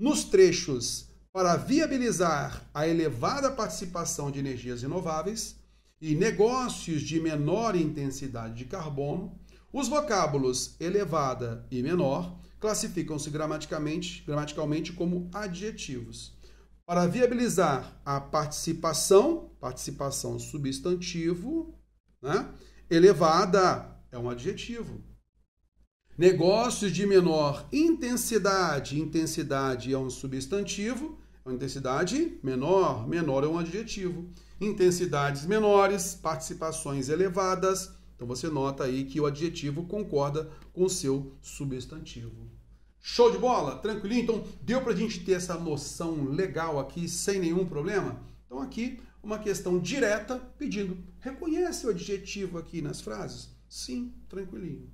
nos trechos para viabilizar a elevada participação de energias renováveis e negócios de menor intensidade de carbono, os vocábulos elevada e menor classificam-se gramaticalmente, gramaticalmente como adjetivos. Para viabilizar a participação, participação substantivo, né? elevada é um adjetivo. Negócios de menor intensidade, intensidade é um substantivo, é uma intensidade menor, menor é um adjetivo. Intensidades menores, participações elevadas. Então você nota aí que o adjetivo concorda com o seu substantivo. Show de bola? Tranquilinho? Então deu para a gente ter essa noção legal aqui sem nenhum problema? Então aqui uma questão direta pedindo, reconhece o adjetivo aqui nas frases? Sim, tranquilinho.